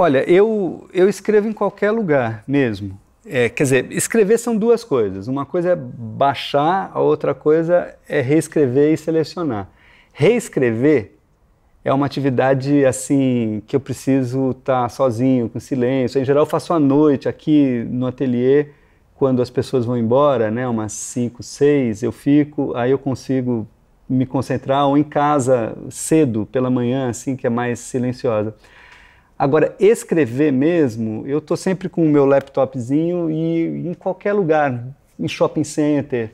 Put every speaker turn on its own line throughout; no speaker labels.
Olha, eu, eu escrevo em qualquer lugar mesmo. É, quer dizer, escrever são duas coisas. Uma coisa é baixar, a outra coisa é reescrever e selecionar. Reescrever é uma atividade assim que eu preciso estar tá sozinho, com silêncio. Em geral, eu faço à noite aqui no ateliê, quando as pessoas vão embora, né, umas 5, 6, eu fico, aí eu consigo me concentrar ou em casa cedo pela manhã, assim que é mais silenciosa. Agora, escrever mesmo, eu estou sempre com o meu laptopzinho e em qualquer lugar, em shopping center,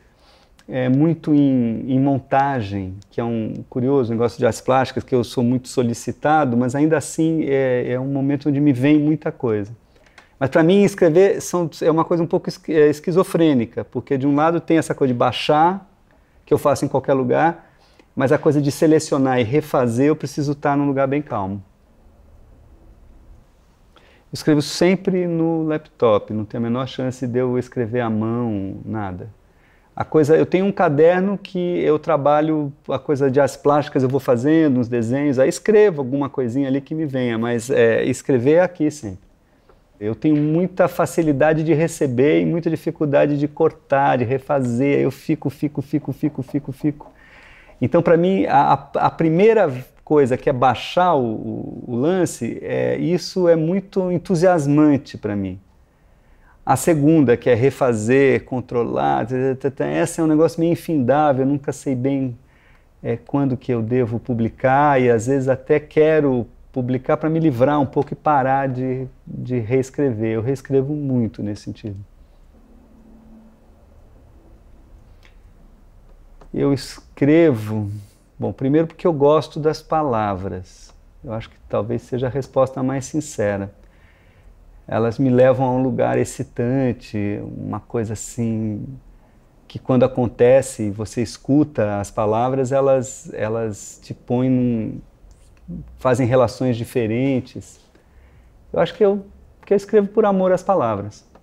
é, muito em, em, montagem, que é um curioso negócio de artes plásticas, que eu sou muito solicitado, mas ainda assim é, é um momento onde me vem muita coisa. Mas para mim, escrever são, é uma coisa um pouco é, esquizofrênica, porque de um lado tem essa coisa de baixar, que eu faço em qualquer lugar, mas a coisa de selecionar e refazer, eu preciso estar tá num lugar bem calmo escrevo sempre no laptop, não tem a menor chance de eu escrever à mão, nada. A coisa, eu tenho um caderno que eu trabalho a coisa de as plásticas, eu vou fazendo uns desenhos, aí escrevo alguma coisinha ali que me venha, mas é, escrever é aqui sempre. Eu tenho muita facilidade de receber e muita dificuldade de cortar, de refazer. Eu fico, fico, fico, fico, fico, fico. Então, para mim, a, a primeira coisa, que é baixar o, o, o lance, é, isso é muito entusiasmante para mim. A segunda, que é refazer, controlar, essa é um negócio meio infindável, eu nunca sei bem é, quando que eu devo publicar e às vezes até quero publicar para me livrar um pouco e parar de, de reescrever. Eu reescrevo muito nesse sentido. Eu escrevo Bom, primeiro porque eu gosto das palavras. Eu acho que talvez seja a resposta mais sincera. Elas me levam a um lugar excitante, uma coisa assim que quando acontece, você escuta as palavras, elas elas te põem num, fazem relações diferentes. Eu acho que eu que eu escrevo por amor às palavras.